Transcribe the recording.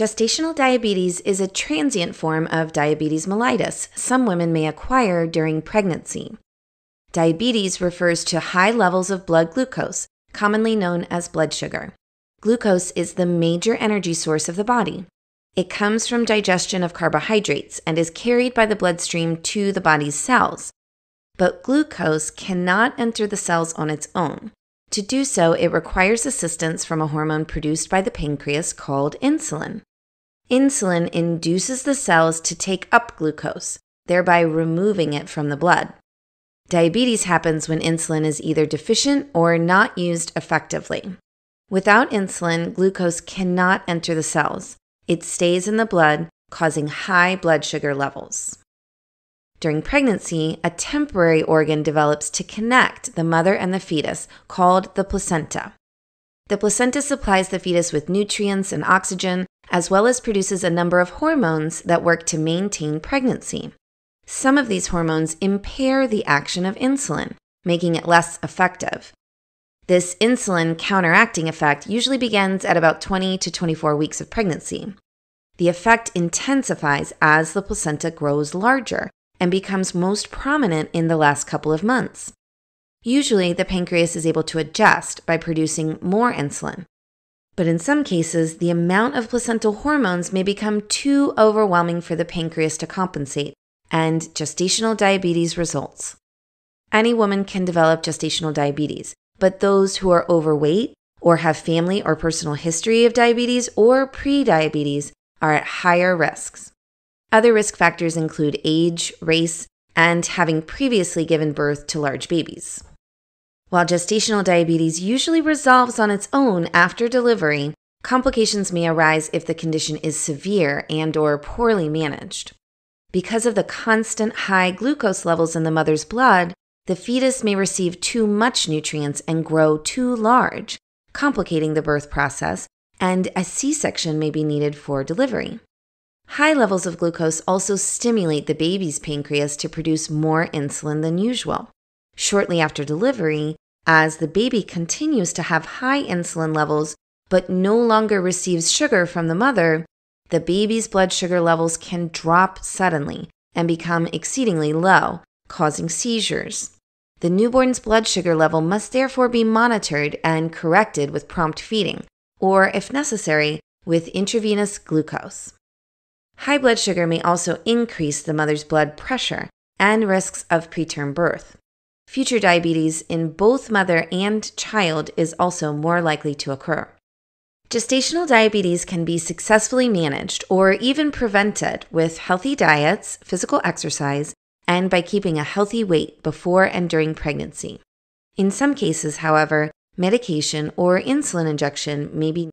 Gestational diabetes is a transient form of diabetes mellitus some women may acquire during pregnancy. Diabetes refers to high levels of blood glucose, commonly known as blood sugar. Glucose is the major energy source of the body. It comes from digestion of carbohydrates and is carried by the bloodstream to the body's cells. But glucose cannot enter the cells on its own. To do so, it requires assistance from a hormone produced by the pancreas called insulin. Insulin induces the cells to take up glucose, thereby removing it from the blood. Diabetes happens when insulin is either deficient or not used effectively. Without insulin, glucose cannot enter the cells. It stays in the blood, causing high blood sugar levels. During pregnancy, a temporary organ develops to connect the mother and the fetus, called the placenta. The placenta supplies the fetus with nutrients and oxygen, as well as produces a number of hormones that work to maintain pregnancy. Some of these hormones impair the action of insulin, making it less effective. This insulin counteracting effect usually begins at about 20 to 24 weeks of pregnancy. The effect intensifies as the placenta grows larger and becomes most prominent in the last couple of months. Usually, the pancreas is able to adjust by producing more insulin, but in some cases, the amount of placental hormones may become too overwhelming for the pancreas to compensate, and gestational diabetes results. Any woman can develop gestational diabetes, but those who are overweight or have family or personal history of diabetes or prediabetes are at higher risks. Other risk factors include age, race, and having previously given birth to large babies. While gestational diabetes usually resolves on its own after delivery, complications may arise if the condition is severe and or poorly managed. Because of the constant high glucose levels in the mother's blood, the fetus may receive too much nutrients and grow too large, complicating the birth process, and a C section may be needed for delivery. High levels of glucose also stimulate the baby's pancreas to produce more insulin than usual. Shortly after delivery, as the baby continues to have high insulin levels but no longer receives sugar from the mother, the baby's blood sugar levels can drop suddenly and become exceedingly low, causing seizures. The newborn's blood sugar level must therefore be monitored and corrected with prompt feeding, or if necessary, with intravenous glucose. High blood sugar may also increase the mother's blood pressure and risks of preterm birth future diabetes in both mother and child is also more likely to occur. Gestational diabetes can be successfully managed or even prevented with healthy diets, physical exercise, and by keeping a healthy weight before and during pregnancy. In some cases, however, medication or insulin injection may be